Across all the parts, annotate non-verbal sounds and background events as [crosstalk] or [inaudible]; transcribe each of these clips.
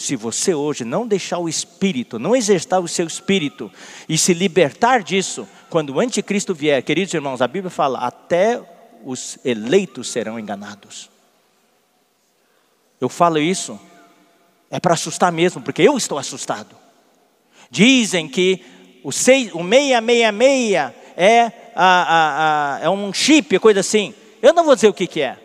Se você hoje não deixar o espírito, não exercitar o seu espírito e se libertar disso, quando o anticristo vier, queridos irmãos, a Bíblia fala: até os eleitos serão enganados. Eu falo isso, é para assustar mesmo, porque eu estou assustado. Dizem que o, o 666 é, a, a, a, é um chip, coisa assim. Eu não vou dizer o que, que é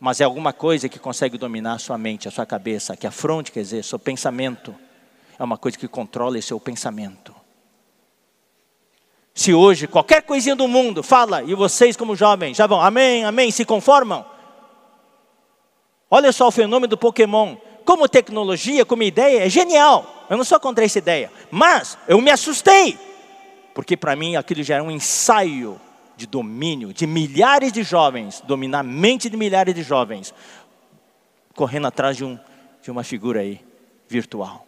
mas é alguma coisa que consegue dominar a sua mente, a sua cabeça, que afronte, quer dizer, seu pensamento. É uma coisa que controla o seu pensamento. Se hoje qualquer coisinha do mundo fala, e vocês como jovens já vão, amém, amém, se conformam. Olha só o fenômeno do Pokémon. Como tecnologia, como ideia, é genial. Eu não sou contra essa ideia. Mas eu me assustei. Porque para mim aquilo já era um ensaio de domínio, de milhares de jovens, dominar a mente de milhares de jovens, correndo atrás de, um, de uma figura aí, virtual.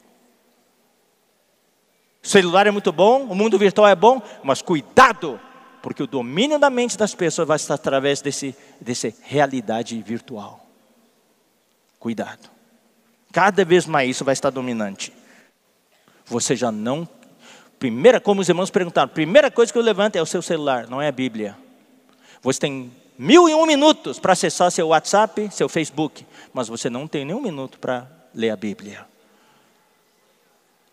O celular é muito bom, o mundo virtual é bom, mas cuidado, porque o domínio da mente das pessoas vai estar através desse, desse realidade virtual. Cuidado. Cada vez mais isso vai estar dominante. Você já não Primeira, como os irmãos perguntaram, primeira coisa que eu levanto é o seu celular, não é a Bíblia. Você tem mil e um minutos para acessar seu WhatsApp, seu Facebook, mas você não tem nenhum minuto para ler a Bíblia.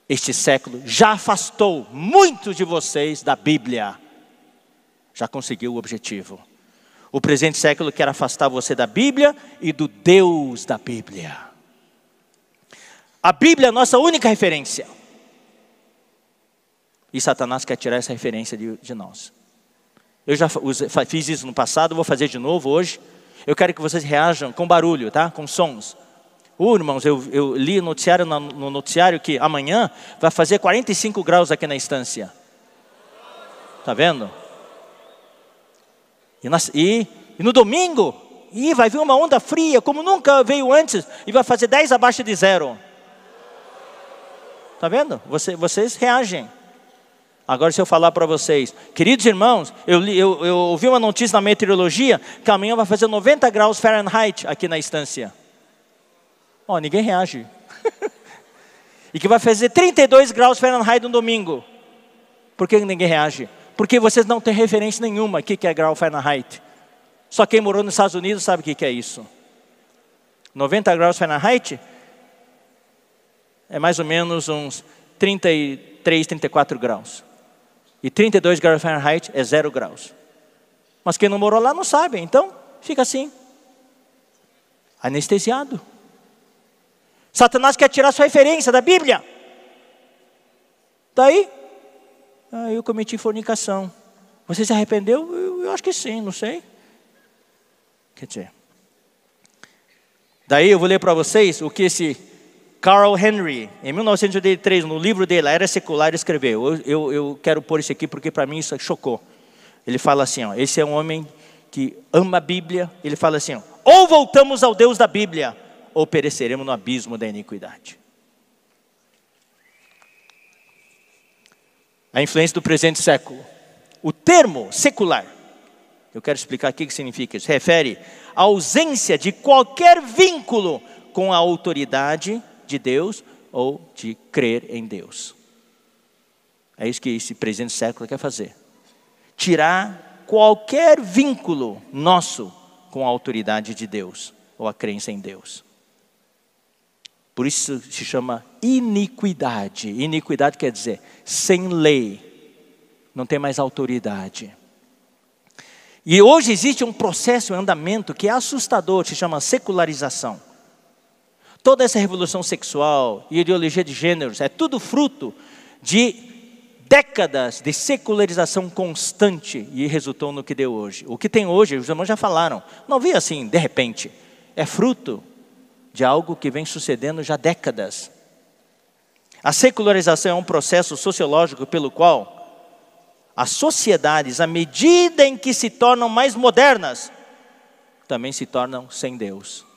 Este século já afastou muitos de vocês da Bíblia. Já conseguiu o objetivo. O presente século quer afastar você da Bíblia e do Deus da Bíblia. A Bíblia é a nossa única referência. E Satanás quer tirar essa referência de, de nós. Eu já fiz isso no passado, vou fazer de novo hoje. Eu quero que vocês reajam com barulho, tá? Com sons. Uh, irmãos, eu, eu li noticiário, no noticiário que amanhã vai fazer 45 graus aqui na instância. Tá vendo? E, nas, e, e no domingo, e vai vir uma onda fria como nunca veio antes e vai fazer 10 abaixo de zero. Tá vendo? Você, vocês reagem. Agora, se eu falar para vocês, queridos irmãos, eu, eu, eu, ouvi uma notícia na meteorologia que amanhã vai fazer 90 graus Fahrenheit aqui na estância. Ó, oh, ninguém reage. [laughs] e que vai fazer 32 graus Fahrenheit no domingo. Por que ninguém reage? Porque vocês não têm referência nenhuma aqui que é grau Fahrenheit. Só quem morou nos Estados Unidos sabe o que é isso. 90 graus Fahrenheit é mais ou menos uns 33, 34 graus. E 32 graus Fahrenheit é zero graus. Mas quem não morou lá não sabe, então fica assim. Anestesiado. Satanás quer tirar sua referência da Bíblia. Daí, tá ah, eu cometi fornicação. Você se arrependeu? Eu, eu acho que sim, não sei. Quer dizer, daí eu vou ler para vocês o que esse Carl Henry, em 1983, no livro dele, A Era Secular, escreveu. Eu, eu, eu quero pôr isso aqui porque para mim isso chocou. Ele fala assim: ó, esse é um homem que ama a Bíblia. Ele fala assim: ó, ou voltamos ao Deus da Bíblia, ou pereceremos no abismo da iniquidade. A influência do presente século. O termo secular, eu quero explicar o que significa isso, refere à ausência de qualquer vínculo com a autoridade de Deus ou de crer em Deus. É isso que esse presente século quer fazer. Tirar qualquer vínculo nosso com a autoridade de Deus ou a crença em Deus. Por isso se chama iniquidade. Iniquidade quer dizer sem lei, não tem mais autoridade. E hoje existe um processo em um andamento que é assustador, se chama secularização. Toda essa revolução sexual e ideologia de gêneros é tudo fruto de décadas de secularização constante e resultou no que deu hoje. O que tem hoje, os irmãos já falaram, não veio assim de repente. É fruto de algo que vem sucedendo já décadas. A secularização é um processo sociológico pelo qual as sociedades, à medida em que se tornam mais modernas, também se tornam sem Deus.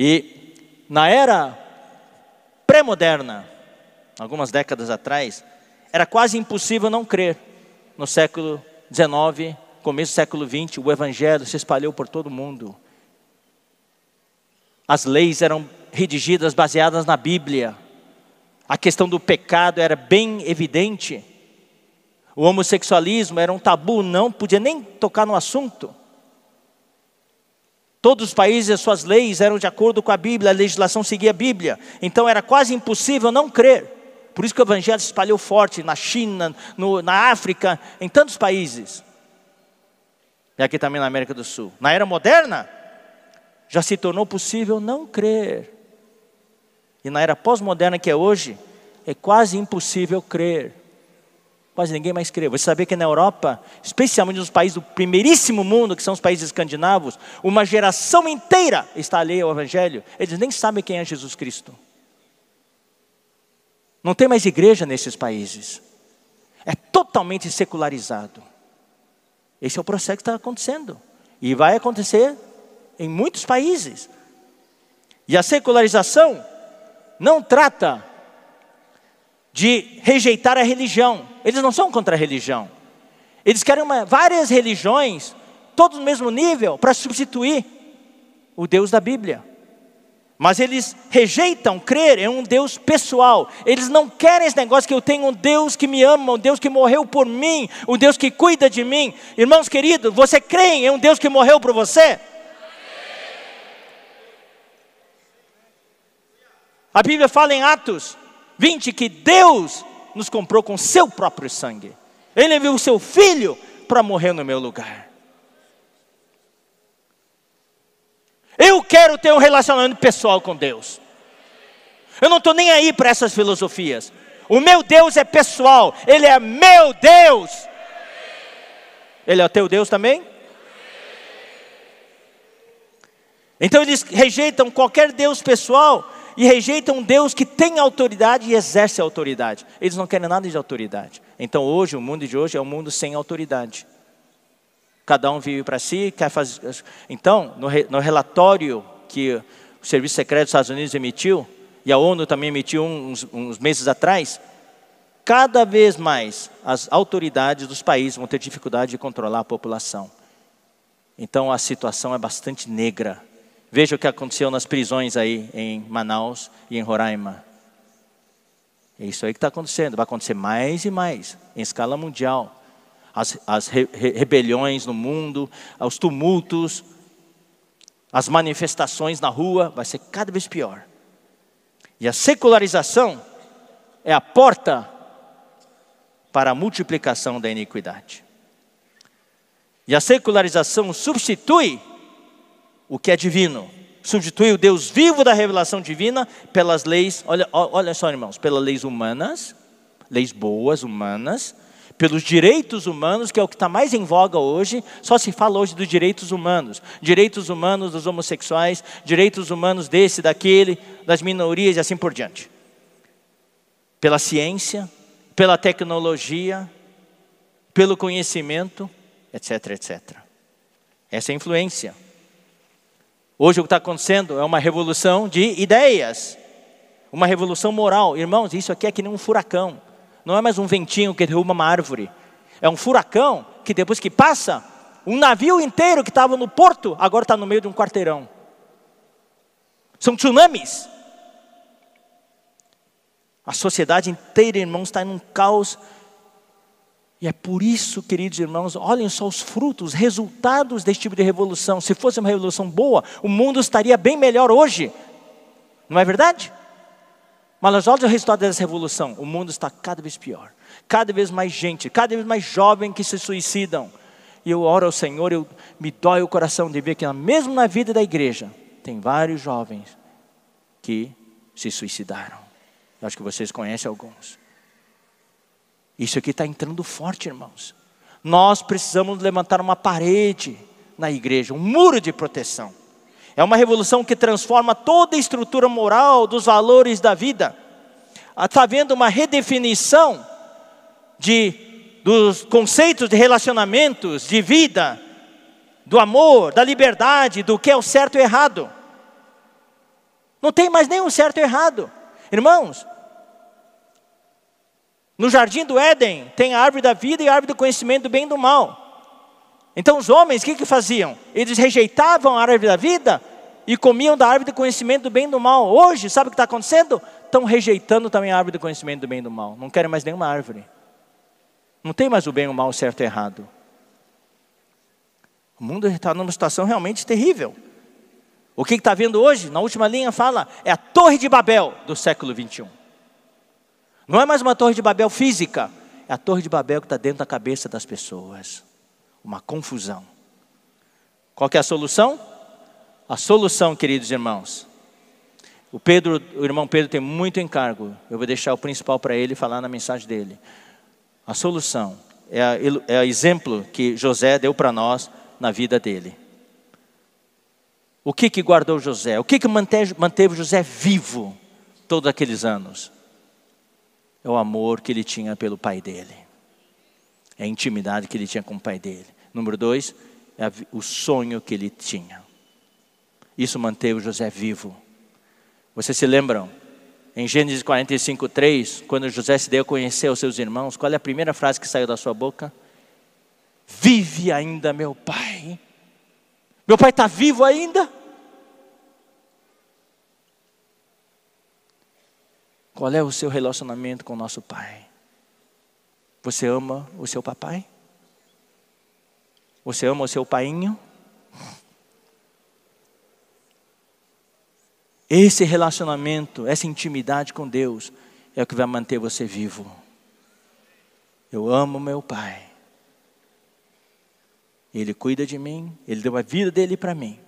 E na era pré-moderna, algumas décadas atrás, era quase impossível não crer. No século XIX, começo do século XX, o evangelho se espalhou por todo o mundo. As leis eram redigidas baseadas na Bíblia. A questão do pecado era bem evidente. O homossexualismo era um tabu, não podia nem tocar no assunto. Todos os países, as suas leis eram de acordo com a Bíblia, a legislação seguia a Bíblia. Então era quase impossível não crer. Por isso que o Evangelho se espalhou forte na China, no, na África, em tantos países. E aqui também na América do Sul. Na era moderna, já se tornou possível não crer. E na era pós-moderna que é hoje, é quase impossível crer. Quase ninguém mais crê. Você sabia que na Europa, especialmente nos países do primeiríssimo mundo, que são os países escandinavos, uma geração inteira está alheia ao Evangelho. Eles nem sabem quem é Jesus Cristo. Não tem mais igreja nesses países. É totalmente secularizado. Esse é o processo que está acontecendo. E vai acontecer em muitos países. E a secularização não trata de rejeitar a religião. Eles não são contra a religião. Eles querem uma, várias religiões, todos no mesmo nível, para substituir o Deus da Bíblia. Mas eles rejeitam crer em um Deus pessoal. Eles não querem esse negócio que eu tenho um Deus que me ama, um Deus que morreu por mim, um Deus que cuida de mim. Irmãos queridos, você crê em um Deus que morreu por você? A Bíblia fala em Atos 20 que Deus nos comprou com seu próprio sangue. Ele enviou o seu filho para morrer no meu lugar. Eu quero ter um relacionamento pessoal com Deus. Eu não estou nem aí para essas filosofias. O meu Deus é pessoal, Ele é meu Deus. Ele é o teu Deus também? Então eles rejeitam qualquer Deus pessoal e rejeitam um Deus que tem autoridade e exerce a autoridade. Eles não querem nada de autoridade. Então hoje, o mundo de hoje é um mundo sem autoridade. Cada um vive para si, quer fazer. Então, no, re... no relatório que o Serviço Secreto dos Estados Unidos emitiu, e a ONU também emitiu uns, uns meses atrás, cada vez mais as autoridades dos países vão ter dificuldade de controlar a população. Então a situação é bastante negra Veja o que aconteceu nas prisões aí em Manaus e em Roraima. É isso aí que está acontecendo. Vai acontecer mais e mais, em escala mundial. As, as re, re, rebeliões no mundo, os tumultos, as manifestações na rua, vai ser cada vez pior. E a secularização é a porta para a multiplicação da iniquidade. E a secularização substitui o que é divino. Substitui o Deus vivo da revelação divina pelas leis, olha, olha só, irmãos, pelas leis humanas, leis boas, humanas, pelos direitos humanos, que é o que está mais em voga hoje, só se fala hoje dos direitos humanos. Direitos humanos dos homossexuais, direitos humanos desse, daquele, das minorias e assim por diante. Pela ciência, pela tecnologia, pelo conhecimento, etc, etc. Essa é a influência. Hoje o que está acontecendo é uma revolução de ideias, uma revolução moral. Irmãos, isso aqui é que nem um furacão. Não é mais um ventinho que derruba uma árvore. É um furacão que depois que passa, um navio inteiro que estava no porto agora está no meio de um quarteirão. São tsunamis. A sociedade inteira, irmãos, está em um caos e é por isso, queridos irmãos, olhem só os frutos, os resultados desse tipo de revolução. Se fosse uma revolução boa, o mundo estaria bem melhor hoje. Não é verdade? Mas olha o resultado dessa revolução. O mundo está cada vez pior. Cada vez mais gente, cada vez mais jovem que se suicidam. E eu oro ao Senhor, eu, me dói o coração de ver que mesmo na vida da igreja, tem vários jovens que se suicidaram. Eu acho que vocês conhecem alguns. Isso aqui está entrando forte, irmãos. Nós precisamos levantar uma parede na igreja, um muro de proteção. É uma revolução que transforma toda a estrutura moral dos valores da vida. Está ah, havendo uma redefinição de, dos conceitos de relacionamentos, de vida, do amor, da liberdade, do que é o certo e o errado. Não tem mais nenhum certo e errado. Irmãos, no jardim do Éden tem a árvore da vida e a árvore do conhecimento do bem e do mal. Então os homens, o que, que faziam? Eles rejeitavam a árvore da vida e comiam da árvore do conhecimento do bem e do mal. Hoje, sabe o que está acontecendo? Estão rejeitando também a árvore do conhecimento do bem e do mal. Não querem mais nenhuma árvore. Não tem mais o bem, o mal, o certo e o errado. O mundo está numa situação realmente terrível. O que está vendo hoje, na última linha, fala, é a Torre de Babel do século 21. Não é mais uma torre de Babel física, é a torre de Babel que está dentro da cabeça das pessoas. Uma confusão. Qual é a solução? A solução, queridos irmãos. O Pedro, o irmão Pedro tem muito encargo. Eu vou deixar o principal para ele falar na mensagem dele. A solução é, é o exemplo que José deu para nós na vida dele. O que que guardou José? O que que manteve José vivo todos aqueles anos? é o amor que ele tinha pelo pai dele, é a intimidade que ele tinha com o pai dele. Número dois, é o sonho que ele tinha. Isso manteve José vivo. Vocês se lembram? Em Gênesis 45, 3, quando José se deu a conhecer aos seus irmãos, qual é a primeira frase que saiu da sua boca? Vive ainda meu pai. Meu pai está vivo ainda? Qual é o seu relacionamento com o nosso Pai? Você ama o seu papai? Você ama o seu painho? Esse relacionamento, essa intimidade com Deus é o que vai manter você vivo. Eu amo meu pai. Ele cuida de mim, ele deu a vida dele para mim.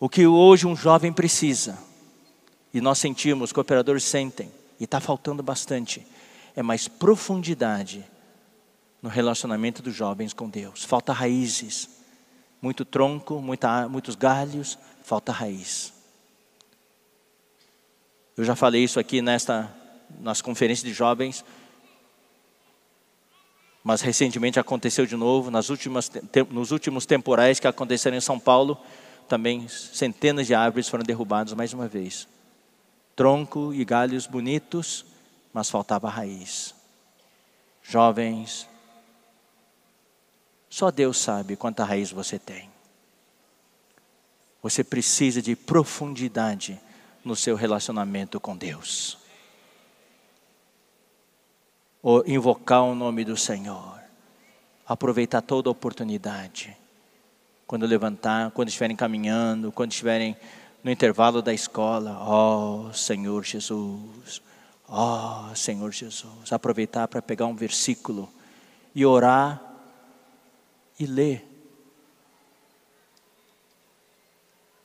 O que hoje um jovem precisa e nós sentimos, cooperadores sentem, e está faltando bastante, é mais profundidade no relacionamento dos jovens com Deus. Falta raízes, muito tronco, muita, muitos galhos, falta raiz. Eu já falei isso aqui nesta, nas conferências de jovens, mas recentemente aconteceu de novo, nas últimas, te, nos últimos temporais que aconteceram em São Paulo, também centenas de árvores foram derrubadas mais uma vez tronco e galhos bonitos, mas faltava raiz. Jovens, só Deus sabe quanta raiz você tem. Você precisa de profundidade no seu relacionamento com Deus. Ou invocar o nome do Senhor. Aproveitar toda oportunidade. Quando levantar, quando estiverem caminhando, quando estiverem no intervalo da escola. Ó oh, Senhor Jesus, ó oh, Senhor Jesus. Aproveitar para pegar um versículo e orar e ler.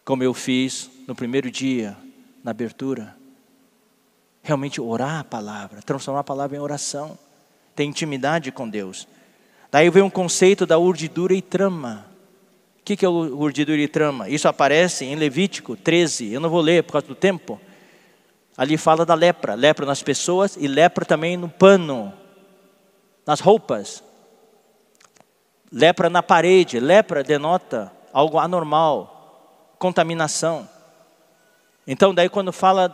Como eu fiz no primeiro dia, na abertura. Realmente orar a palavra, transformar a palavra em oração. Ter intimidade com Deus. Daí vem um conceito da urdidura e trama. O que, que é o urdido e trama? Isso aparece em Levítico 13, eu não vou ler por causa do tempo. Ali fala da lepra, lepra nas pessoas e lepra também no pano, nas roupas. Lepra na parede, lepra denota algo anormal, contaminação. Então, daí quando fala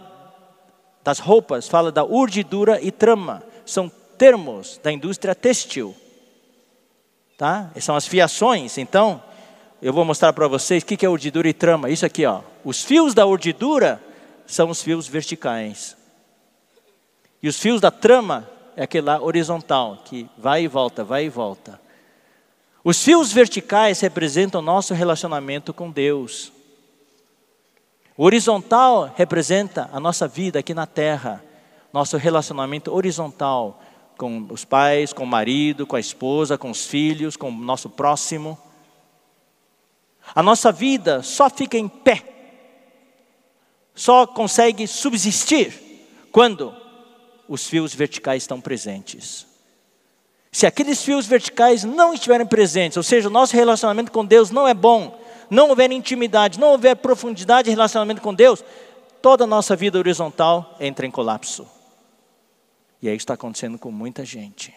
das roupas, fala da urdidura e trama, são termos da indústria têxtil. Tá? São as fiações, então, eu vou mostrar para vocês o que é urdidura e trama. Isso aqui, ó. Os fios da urdidura são os fios verticais. E os fios da trama é aquele lá horizontal, que vai e volta, vai e volta. Os fios verticais representam o nosso relacionamento com Deus. O horizontal representa a nossa vida aqui na terra, nosso relacionamento horizontal com os pais, com o marido, com a esposa, com os filhos, com o nosso próximo. A nossa vida só fica em pé, só consegue subsistir quando os fios verticais estão presentes. Se aqueles fios verticais não estiverem presentes, ou seja, o nosso relacionamento com Deus não é bom, não houver intimidade, não houver profundidade de relacionamento com Deus, toda a nossa vida horizontal entra em colapso. E é isso que está acontecendo com muita gente.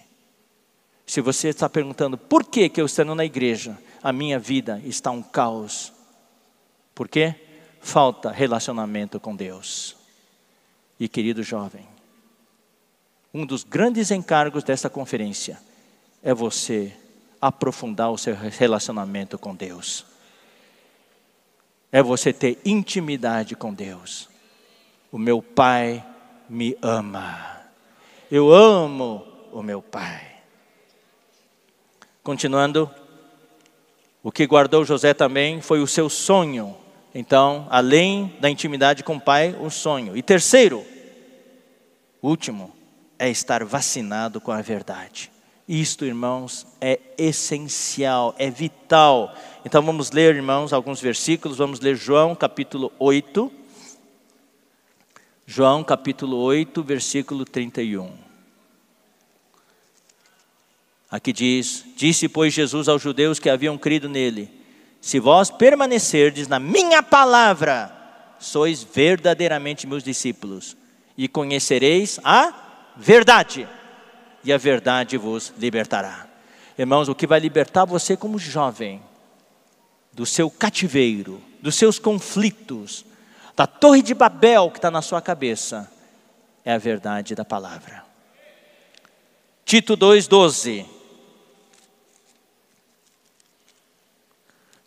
Se você está perguntando por que, que eu estou na igreja, a minha vida está um caos. Por quê? Falta relacionamento com Deus. E querido jovem, um dos grandes encargos dessa conferência é você aprofundar o seu relacionamento com Deus. É você ter intimidade com Deus. O meu Pai me ama. Eu amo o meu Pai. Continuando, o que guardou José também foi o seu sonho. Então, além da intimidade com o pai, o sonho. E terceiro, último, é estar vacinado com a verdade. Isto, irmãos, é essencial, é vital. Então vamos ler, irmãos, alguns versículos. Vamos ler João capítulo 8. João capítulo 8, versículo 31. Aqui diz: Disse, pois, Jesus aos judeus que haviam crido nele: Se vós permanecerdes na minha palavra, sois verdadeiramente meus discípulos, e conhecereis a verdade, e a verdade vos libertará. Irmãos, o que vai libertar você como jovem do seu cativeiro, dos seus conflitos, da torre de Babel que está na sua cabeça, é a verdade da palavra. Tito 2,12.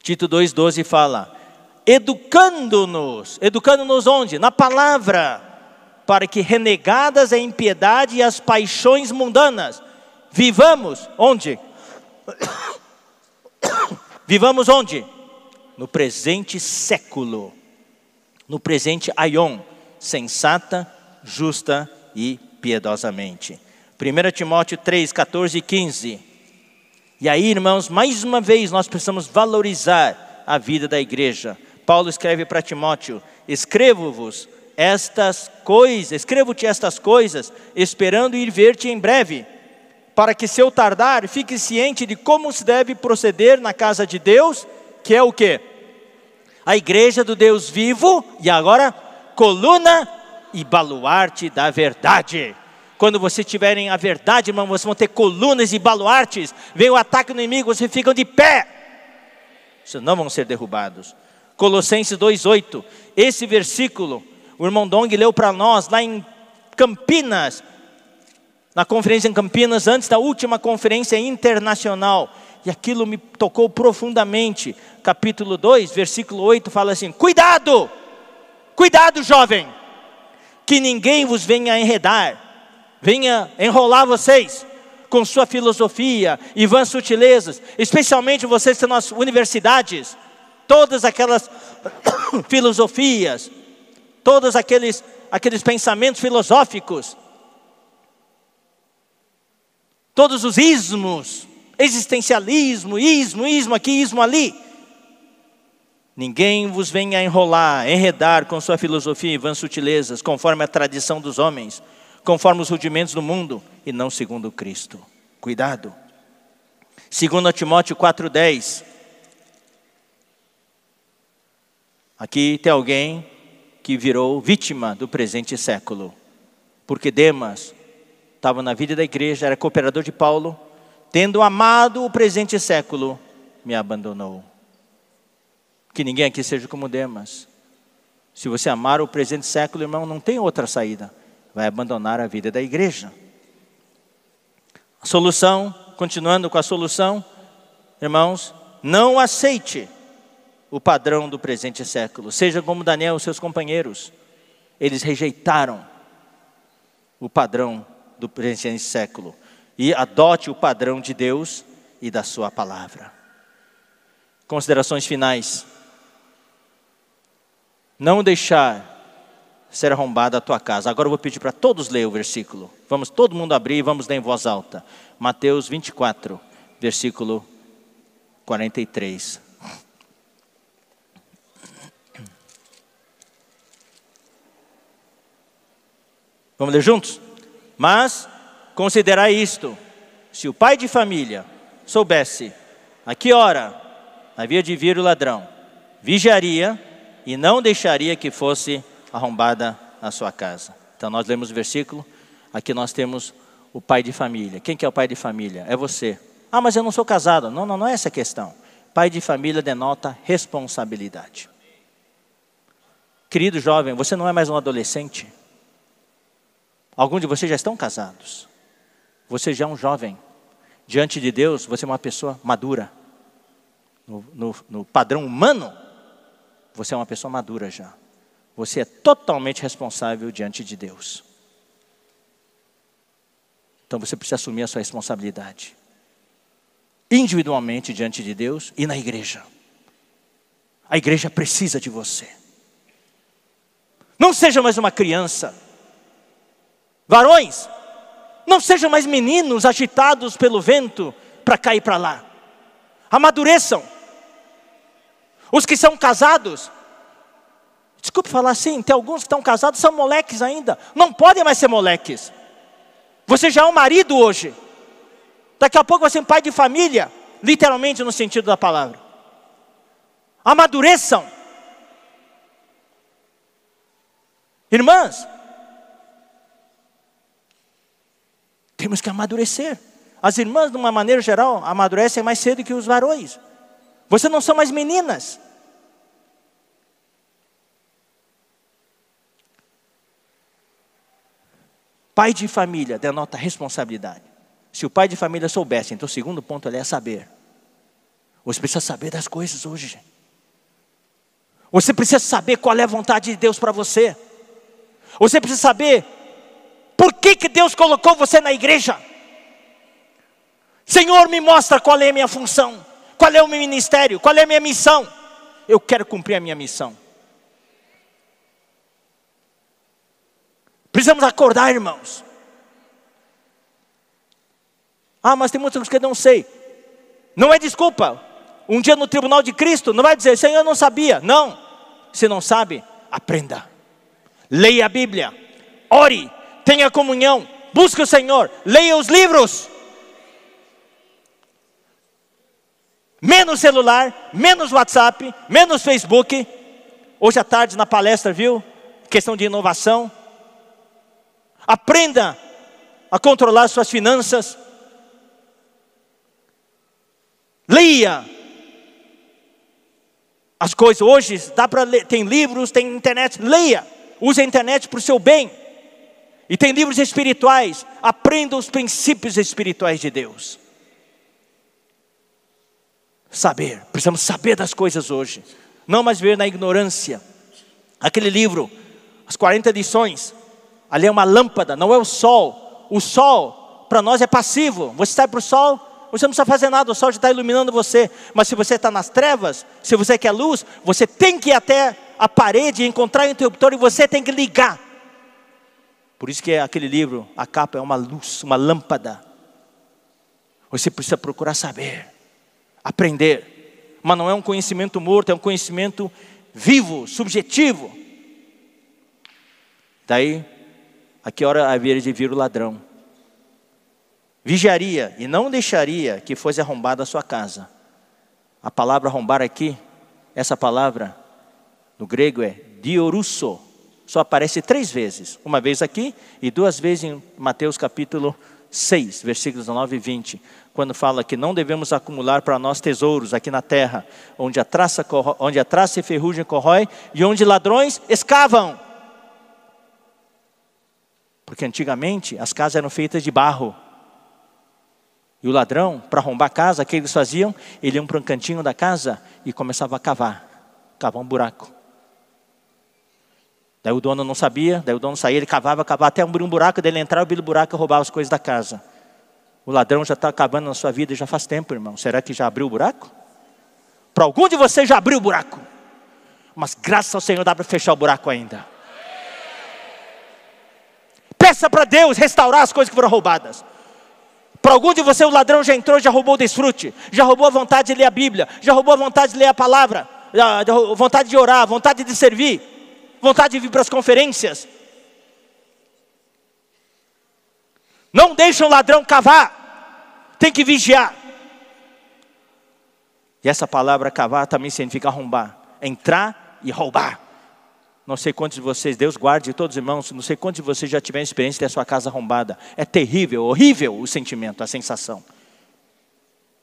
Tito 2,12 fala: educando-nos, educando-nos onde? Na palavra, para que renegadas a impiedade e as paixões mundanas, vivamos onde? [coughs] vivamos onde? No presente século, no presente aion, sensata, justa e piedosamente. 1 Timóteo 3, 14 e 15. E aí, irmãos, mais uma vez nós precisamos valorizar a vida da igreja. Paulo escreve para Timóteo: Escrevo-vos estas coisas, escrevo-te estas coisas, esperando ir ver-te em breve, para que se eu tardar, fique ciente de como se deve proceder na casa de Deus, que é o quê? A igreja do Deus vivo e agora coluna e baluarte da verdade. Quando vocês tiverem a verdade, irmão, vocês vão ter colunas e baluartes. Vem o ataque do inimigo, vocês ficam de pé. Vocês não vão ser derrubados. Colossenses 2,8. Esse versículo, o irmão Dong leu para nós lá em Campinas, na conferência em Campinas, antes da última conferência internacional. E aquilo me tocou profundamente. Capítulo 2, versículo 8 fala assim: Cuidado! Cuidado, jovem! Que ninguém vos venha enredar Venha enrolar vocês com sua filosofia e vãs sutilezas, especialmente vocês que nas universidades, todas aquelas [coughs] filosofias, todos aqueles, aqueles pensamentos filosóficos, todos os ismos, existencialismo, ismo, ismo aqui, ismo ali. Ninguém vos venha enrolar, enredar com sua filosofia e vãs sutilezas, conforme a tradição dos homens, conforme os rudimentos do mundo e não segundo Cristo. Cuidado. 2 Timóteo 4,10. Aqui tem alguém que virou vítima do presente século. Porque Demas estava na vida da igreja, era cooperador de Paulo, tendo amado o presente século, me abandonou. Que ninguém aqui seja como Demas. Se você amar o presente século, irmão, não tem outra saída vai abandonar a vida da igreja. A solução, continuando com a solução, irmãos, não aceite o padrão do presente século. Seja como Daniel e seus companheiros, eles rejeitaram o padrão do presente século e adote o padrão de Deus e da sua palavra. Considerações finais. Não deixar ser arrombada a tua casa. Agora eu vou pedir para todos ler o versículo. Vamos todo mundo abrir e vamos ler em voz alta. Mateus 24, versículo 43. Vamos ler juntos? Mas considerai isto: se o pai de família soubesse a que hora havia de vir o ladrão, vigiaria e não deixaria que fosse arrombada na sua casa. Então nós lemos o versículo, aqui nós temos o pai de família. Quem que é o pai de família? É você. Ah, mas eu não sou casado. Não, não, não é essa a questão. Pai de família denota responsabilidade. Querido jovem, você não é mais um adolescente. Alguns de vocês já estão casados. Você já é um jovem. Diante de Deus, você é uma pessoa madura. No, no, no padrão humano, você é uma pessoa madura já. Você é totalmente responsável diante de Deus. Então você precisa assumir a sua responsabilidade. Individualmente diante de Deus e na igreja. A igreja precisa de você. Não seja mais uma criança. Varões, não sejam mais meninos agitados pelo vento para cá e para lá. Amadureçam. Os que são casados, Desculpe falar assim, tem alguns que estão casados, são moleques ainda. Não podem mais ser moleques. Você já é um marido hoje. Daqui a pouco você é um pai de família, literalmente no sentido da palavra. Amadureçam. Irmãs, temos que amadurecer. As irmãs, de uma maneira geral, amadurecem mais cedo que os varões. Vocês não são mais meninas. Pai de família denota responsabilidade. Se o pai de família soubesse, então o segundo ponto é saber. Você precisa saber das coisas hoje. Gente. Você precisa saber qual é a vontade de Deus para você. Você precisa saber por que, que Deus colocou você na igreja. Senhor, me mostra qual é a minha função, qual é o meu ministério, qual é a minha missão. Eu quero cumprir a minha missão. Precisamos acordar, irmãos. Ah, mas tem muitas coisas que eu não sei. Não é desculpa. Um dia no tribunal de Cristo, não vai dizer, Senhor, eu não sabia. Não. Se não sabe, aprenda. Leia a Bíblia. Ore. Tenha comunhão. Busque o Senhor. Leia os livros. Menos celular, menos WhatsApp, menos Facebook. Hoje à tarde na palestra, viu? Questão de inovação. Aprenda a controlar suas finanças. Leia as coisas hoje, dá para tem livros, tem internet, leia. Use a internet para o seu bem. E tem livros espirituais, aprenda os princípios espirituais de Deus. Saber, precisamos saber das coisas hoje, não mais ver na ignorância. Aquele livro, As 40 Lições, ali é uma lâmpada, não é o sol. O sol, para nós, é passivo. Você sai para o sol, você não precisa fazer nada, o sol já está iluminando você. Mas se você está nas trevas, se você quer luz, você tem que ir até a parede, encontrar o interruptor e você tem que ligar. Por isso que é aquele livro, a capa é uma luz, uma lâmpada. Você precisa procurar saber, aprender. Mas não é um conhecimento morto, é um conhecimento vivo, subjetivo. Daí a que hora haveria de vir o ladrão. Vigiaria e não deixaria que fosse arrombada a sua casa. A palavra arrombar aqui, essa palavra no grego é diorusso, só aparece três vezes, uma vez aqui e duas vezes em Mateus capítulo 6, versículos 19 e 20, quando fala que não devemos acumular para nós tesouros aqui na terra, onde a traça, onde a traça e ferrugem corrói e onde ladrões escavam. Porque antigamente as casas eram feitas de barro. E o ladrão, para arrombar a casa, o que eles faziam? Ele ia para um cantinho da casa e começava a cavar. Cavar um buraco. Daí o dono não sabia, daí o dono saía, ele cavava, cavava até abrir um buraco, daí ele entrava, abria o buraco e roubava as coisas da casa. O ladrão já está acabando na sua vida já faz tempo, irmão. Será que já abriu o buraco? Para algum de vocês já abriu o buraco. Mas graças ao Senhor dá para fechar o buraco ainda. Peça para Deus restaurar as coisas que foram roubadas. Para algum de você, o ladrão já entrou, já roubou o desfrute, já roubou a vontade de ler a Bíblia, já roubou a vontade de ler a palavra, a vontade de orar, a vontade de servir, vontade de vir para as conferências. Não deixa o ladrão cavar, tem que vigiar. E essa palavra cavar também significa arrombar, entrar e roubar. Não sei quantos de vocês, Deus guarde todos os irmãos, não sei quantos de vocês já tiveram experiência de ter a sua casa arrombada. É terrível, horrível o sentimento, a sensação.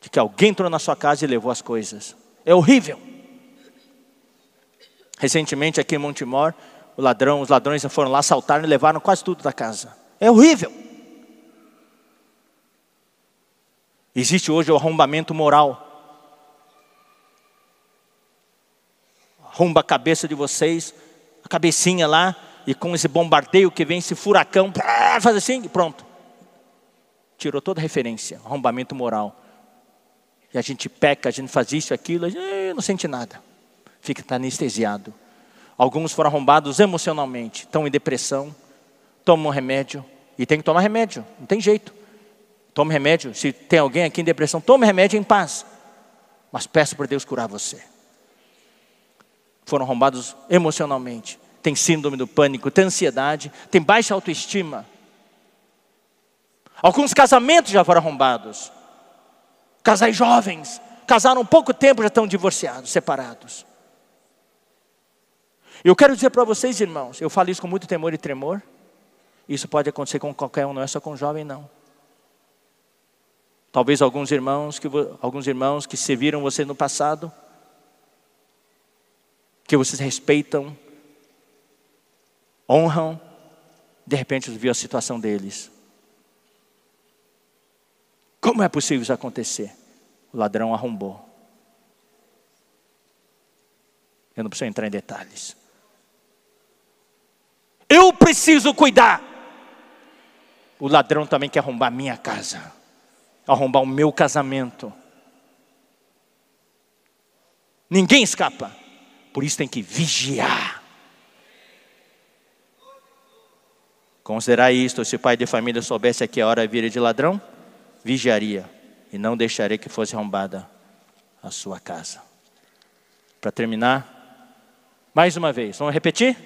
De que alguém entrou na sua casa e levou as coisas. É horrível. Recentemente aqui em Montemor, o ladrão, os ladrões foram lá, assaltaram e levaram quase tudo da casa. É horrível. Existe hoje o arrombamento moral. Arromba a cabeça de vocês, a cabecinha lá e com esse bombardeio que vem, esse furacão, faz assim e pronto. Tirou toda a referência, arrombamento moral. E a gente peca, a gente faz isso, aquilo, e eh, não sente nada. Fica anestesiado. Alguns foram arrombados emocionalmente, estão em depressão, tomam remédio, e tem que tomar remédio, não tem jeito. Tome remédio, se tem alguém aqui em depressão, tome remédio em paz. Mas peço para Deus curar você foram roubados emocionalmente. Tem síndrome do pânico, tem ansiedade, tem baixa autoestima. Alguns casamentos já foram arrombados. Casais jovens, casaram pouco tempo, já estão divorciados, separados. Eu quero dizer para vocês, irmãos, eu falo isso com muito temor e tremor. Isso pode acontecer com qualquer um, não é só com jovem, não. Talvez alguns irmãos que, alguns irmãos que serviram você no passado que vocês respeitam, honram, de repente viu a situação deles. Como é possível isso acontecer? O ladrão arrombou. Eu não preciso entrar em detalhes. Eu preciso cuidar. O ladrão também quer arrombar a minha casa, arrombar o meu casamento. Ninguém escapa. Por isso tem que vigiar. Considerar isto, se o pai de família soubesse a que a hora vira de ladrão, vigiaria e não deixaria que fosse arrombada a sua casa. Para terminar, mais uma vez, vamos repetir?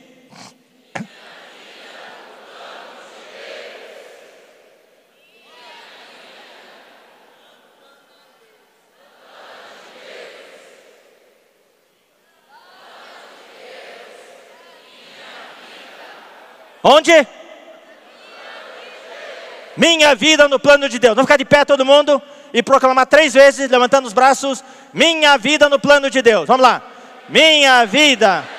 Onde? Minha vida no plano de Deus. Vamos ficar de pé todo mundo e proclamar três vezes, levantando os braços. Minha vida no plano de Deus. Vamos lá. Minha vida